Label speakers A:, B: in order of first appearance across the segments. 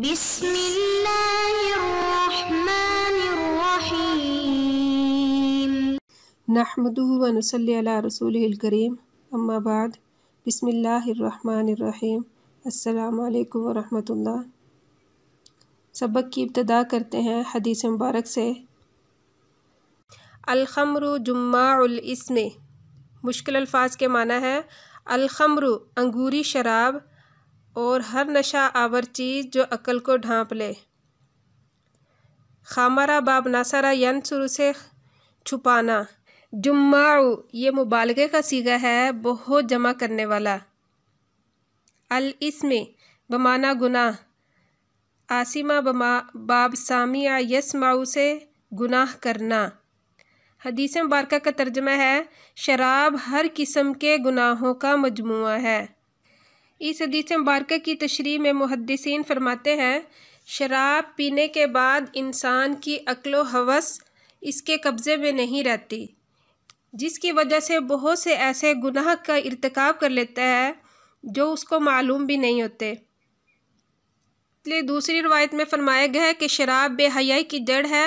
A: بسم الله الرحمن الرحيم نحمده ونصلي على رسوله الكريم بعد بسم الله الرحيم सबक की इब्तदा करते हैं हदीस मुबारक से अलखमरु जुम्माउलस्म मुश्किल अल्फाज के माना है अलखमरु अंगूरी शराब और हर नशा आवर चीज़ जो अकल को ढांप ले खामारा बाब यन यनसुर से छुपाना जुम्माऊ ये मुबालगे का सीगा है बहुत जमा करने वाला अल इसमें बमाना गुनाह आसिमा बमा बाब सामिया यसमाऊ से गुनाह करना हदीस मुबारक का तर्जमा है शराब हर किस्म के गुनाहों का मजमू है इस हदीस मुबारक की तशरी में मुहदसिन फरमाते हैं शराब पीने के बाद इंसान की अक्लो हवस इसके कब्ज़े में नहीं रहती जिसकी वजह से बहुत से ऐसे गुनाह का इरतकब कर लेता है जो उसको मालूम भी नहीं होते इसलिए दूसरी रवायत में फरमाया गया है कि शराब बेहयाई की जड़ है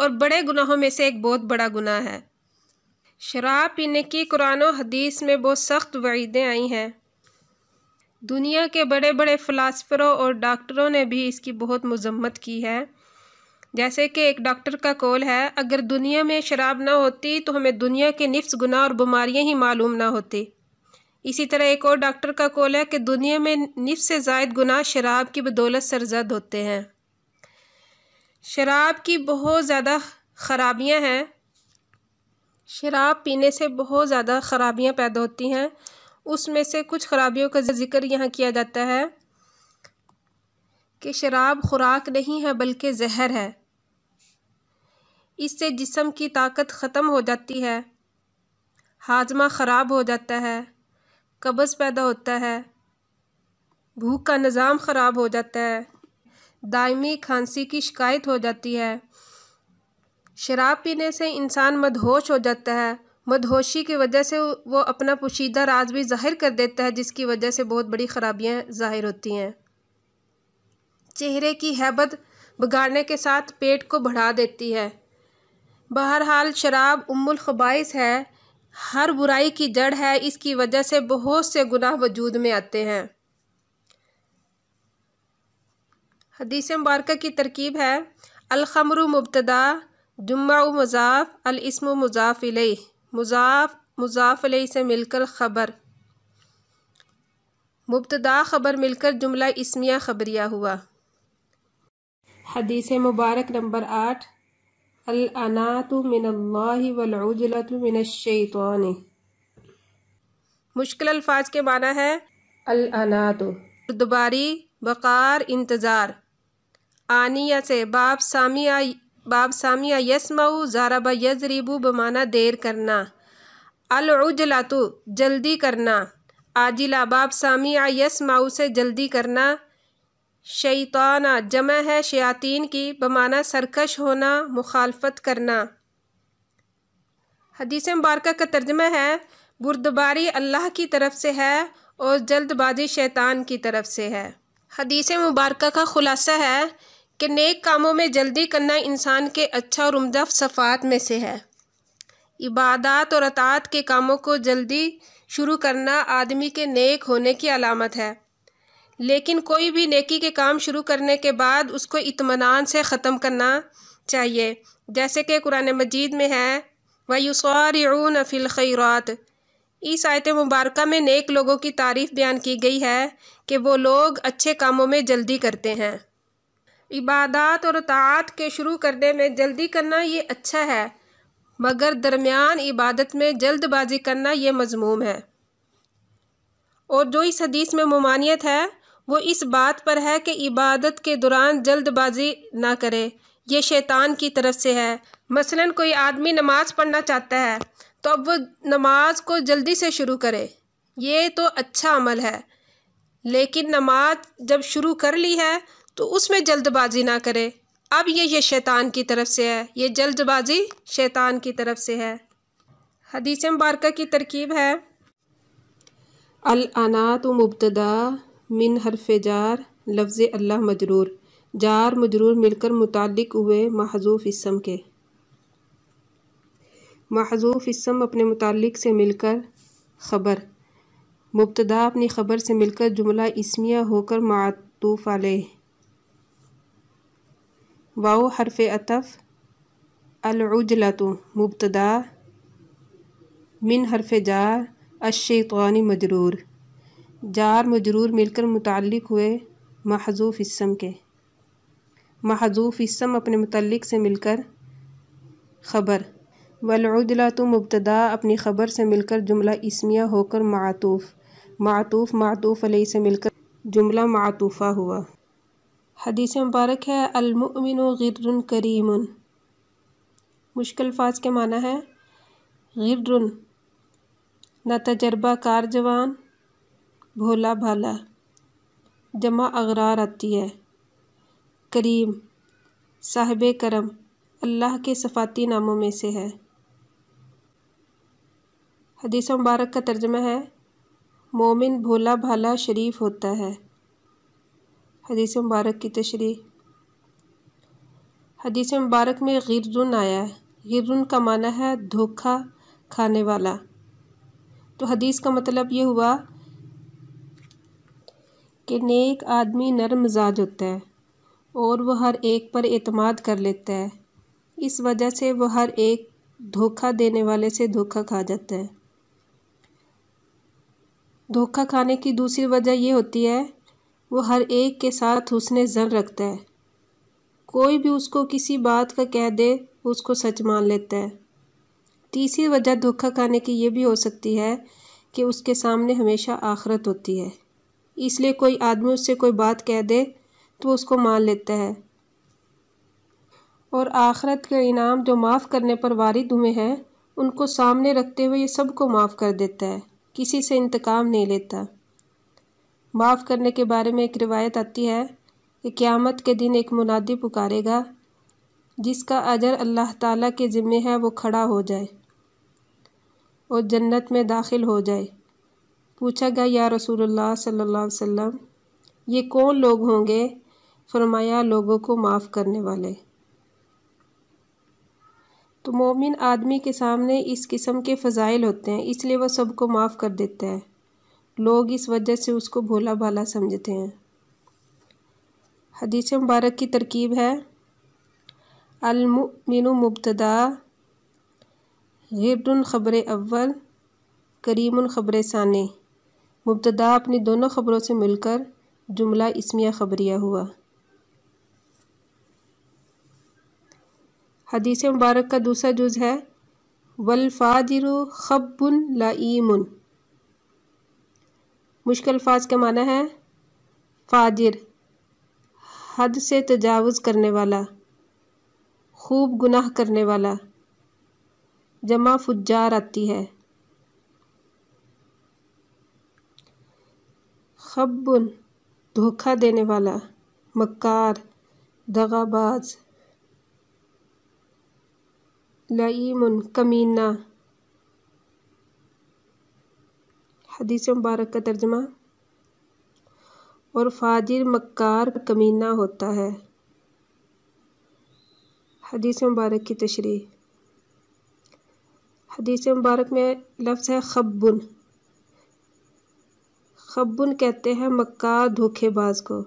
A: और बड़े गुनाहों में से एक बहुत बड़ा गुनाह है शराब पीने की कुरान हदीस में बहुत सख्त वईदें आई हैं दुनिया के बड़े बड़े फ़िलासफ़रों और डॉक्टरों ने भी इसकी बहुत मजम्मत की है जैसे कि एक डॉक्टर का कौल है अगर दुनिया में शराब ना होती तो हमें दुनिया के निफ्स गुना और बीमारियां ही मालूम ना होती इसी तरह एक और डॉक्टर का कौल है कि दुनिया में निफ्स से जायद गुना शराब की बदौलत सरजद होते हैं शराब की बहुत ज़्यादा खराबियाँ हैं शराब पीने से बहुत ज़्यादा ख़राबियाँ पैदा होती हैं उसमें से कुछ खराबियों का जिक्र यहाँ किया जाता है कि शराब खुराक नहीं है बल्कि जहर है इससे जिसम की ताकत ख़त्म हो जाती है हाजमा ख़राब हो जाता है कब्ज़ पैदा होता है भूख का निज़ाम ख़राब हो जाता है दायमी खांसी की शिकायत हो जाती है शराब पीने से इंसान मदहोश हो जाता है मदहोशी की वजह से वो अपना पोशीदा राज भी ज़ाहिर कर देता है जिसकी वजह से बहुत बड़ी ख़राबियाँ ज़ाहिर होती हैं चेहरे की हैबत बिगाड़ने के साथ पेट को बढ़ा देती है बहरहाल शराब उम्मुल खबाइस है हर बुराई की जड़ है इसकी वजह से बहुत से गुनाह वजूद में आते हैं हदीस मुबारक की तरकीब है अलखमर मुबतदा जुम्मा मज़ाफ़ अलस्म मज़ाफ़ मुजाफ मुजाफ से मिलकर ख़बर मुबतदा ख़बर मिलकर जुमला इसमिया ख़बरिया हुआ हदीस मुबारक नंबर आठ अलानात मिनल्लाजलत मिनशैतान मुश्किल अल्फाज के माना है अलानात दुबारी बकार इंतज़ार आनिया से बाप सामिया बाब सामिया बा ज़ाराबा यजरीबू बमाना देर करना अलउजलातु जल्दी करना आजिला बाब सामिया यसमाऊ से जल्दी करना शैताना जमा है शयातीन की बमाना सरकश होना मुखालफत करना हदीस मुबारक का तर्जमा है बुरदबारी अल्लाह की तरफ से है और जल्दबाजी शैतान की तरफ से है हदीस मुबारक का खुलासा है कि नेक कामों में जल्दी करना इंसान के अच्छा और उमदा सफ़ात में से है इबादत और अतात के कामों को जल्दी शुरू करना आदमी के नेक होने की अलामत है लेकिन कोई भी नेकी के काम शुरू करने के बाद उसको इतमान से ख़त्म करना चाहिए जैसे कि कुरान मजीद में है वयुसारून फ़िलख़ैरात इस आयत मुबारक में नेक लोगों की तारीफ़ बयान की गई है कि वो लोग अच्छे कामों में जल्दी करते हैं इबादत और तात के शुरू करने में जल्दी करना ये अच्छा है मगर दरमियान इबादत में जल्दबाजी करना ये मजमूम है और जो इस हदीस में ममानियत है वो इस बात पर है कि इबादत के दौरान जल्दबाजी ना करे ये शैतान की तरफ से है मसलन कोई आदमी नमाज़ पढ़ना चाहता है तो अब वो नमाज को जल्दी से शुरू करे ये तो अच्छा अमल है लेकिन नमाज जब शुरू कर ली है तो उसमें जल्दबाजी ना करे अब ये ये शैतान की तरफ से है ये जल्दबाजी शैतान की तरफ से है हदीस मुबारक की तरकीब है अलाना तो मुबतदा मिन हरफ जार लफ्ज़ अल्लाह मजरूर जार मजरूर मिलकर मुतालिक हुए महजूफ इसम के महजूफ इसम अपने मुतालिक से मिलकर ख़बर मुबतदा अपनी ख़बर से मिलकर जुमला इसमिया होकर मातूफ़ आलह वाओ हरफ अतफ़ अलउजलतु मुबतदा मिन हरफ जार अशानी मजरूर जार मजरूर मिलकर मुतल हुए महजूफ़ इसम के महजूफ़ इसम अपने मतलक से मिलकर ख़बर वलउजला मुबतदा अपनी ख़बर से मिलकर जुमला इसमिया होकर मातूफ़ मातूफ़ मातूफ़ अलई से मिलकर जुमला मातूफ़ा हुआ हदीस मुबारक है अलमिन गिरन करीम मुश्किल फाज के माना है गिरन न तजर्बा कार जवान भोला भाला जमा अगरार आती है करीम साहब करम अल्लाह के सफ़ाती नामों में से है हदीस मुबारक का तर्जमा है मोमिन भोला भाला शरीफ होता है हदीस मुबारक की तशरी हदीस मुबारक में गिरजुन आया है गिरजुन का माना है धोखा खाने वाला तो हदीस का मतलब ये हुआ कि नेक आदमी नरम मिजाज होता है और वह हर एक पर एतमाद कर लेता है इस वजह से वह हर एक धोखा देने वाले से धोखा खा जाता है धोखा खाने की दूसरी वजह यह होती है वो हर एक के साथ उसने जन रखता है कोई भी उसको किसी बात का कह दे उसको सच मान लेता है तीसरी वजह धोखा खाने की ये भी हो सकती है कि उसके सामने हमेशा आखरत होती है इसलिए कोई आदमी उससे कोई बात कह दे तो उसको मान लेता है और आखरत का इनाम जो माफ़ करने पर वारिद हुए हैं उनको सामने रखते हुए ये सबको माफ़ कर देता है किसी से इंतकाम नहीं लेता माफ़ करने के बारे में एक रिवायत आती है कि क़्यामत के दिन एक मुनादी पुकारेगा जिसका अजर अल्लाह ताला के ज़िम्मे है वो खड़ा हो जाए और जन्नत में दाखिल हो जाए पूछा गया या रसूल सल्लल्लाहु अलैहि वसल्लम ये कौन लोग होंगे फरमाया लोगों को माफ़ करने वाले तो मोमिन आदमी के सामने इस किस्म के फ़जाइल होते हैं इसलिए वह सबको माफ़ कर देता है लोग इस वजह से उसको भोला भाला समझते हैं हदीस मुबारक की तरकीब है अलमिनु मुबतदा गिरन ख़बर अव्वल करीम ख़बर सान मुबतदा अपनी दोनों ख़बरों से मिलकर जुमला इसमिया ख़बरिया हुआ हदीस मुबारक का दूसरा जुज़ है वलफ़ादिर ख़बन लाइमन मुश्किल अल्फाज का माना है फाजिर हद से तजावज़ करने वाला खूब गुनाह करने वाला जमा फुजार आती है खबुन धोखा देने वाला मक्कार दगाबाज लईमन कमीना हदीस मुबारक का तर्जमा और फाजिर मक्कार कमीना होता है हदीस मुबारक की तशरी हदीस मुबारक में लफ्ज़ है खब्बुन खब्बुन कहते हैं मक्का धोखेबाज को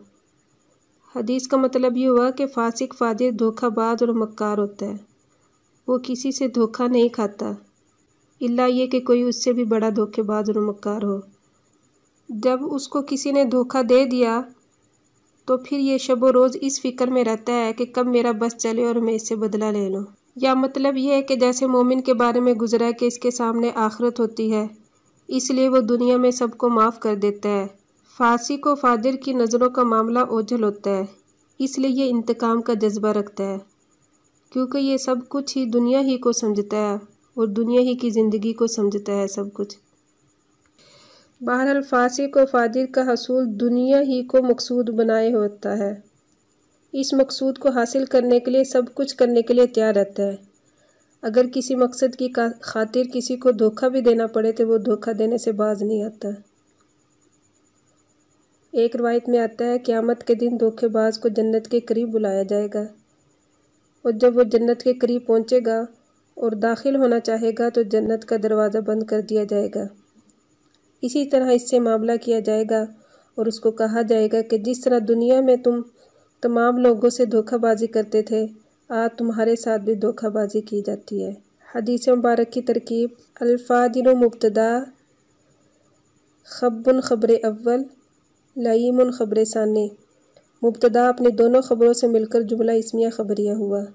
A: हदीस का मतलब ये हुआ कि फासिक फाजिर धोखाबाज और मक्कार होता है वो किसी से धोखा नहीं खाता इल्ला ये कि कोई उससे भी बड़ा धोखेबाज और मक्कार हो जब उसको किसी ने धोखा दे दिया तो फिर ये शबो रोज़ इस फिक्र में रहता है कि कब मेरा बस चले और मैं इससे बदला ले लूँ या मतलब यह है कि जैसे मोमिन के बारे में गुजरा है कि इसके सामने आखरत होती है इसलिए वो दुनिया में सबको माफ़ कर देता है फांसी को फाजिर की नज़रों का मामला ओझल होता है इसलिए यह इंतकाम का जज्बा रखता है क्योंकि ये सब कुछ ही दुनिया ही को समझता है और दुनिया ही की ज़िंदगी को समझता है सब कुछ बहरहाल फासी को फाजिर का हसूल दुनिया ही को मकसूद बनाए होता है इस मकसूद को हासिल करने के लिए सब कुछ करने के लिए तैयार रहता है अगर किसी मकसद की खातिर किसी को धोखा भी देना पड़े तो वो धोखा देने से बाज नहीं आता एक रवायत में आता है क़्यामत के दिन धोखेबाज को जन्नत के करीब बुलाया जाएगा और जब वो जन्नत के करीब पहुँचेगा और दाखिल होना चाहेगा तो जन्नत का दरवाज़ा बंद कर दिया जाएगा इसी तरह इससे मामला किया जाएगा और उसको कहा जाएगा कि जिस तरह दुनिया में तुम तमाम लोगों से धोखाबाजी करते थे आज तुम्हारे साथ भी धोखाबाजी की जाती है हदीस मुबारक की तरकीब अल्फादिन मुबतदा खब्बन ख़बर अव्वल लईमन ख़बर सानी मुबतदा अपनी दोनों ख़बरों से मिलकर जुमला इसमिया ख़बरिया हुआ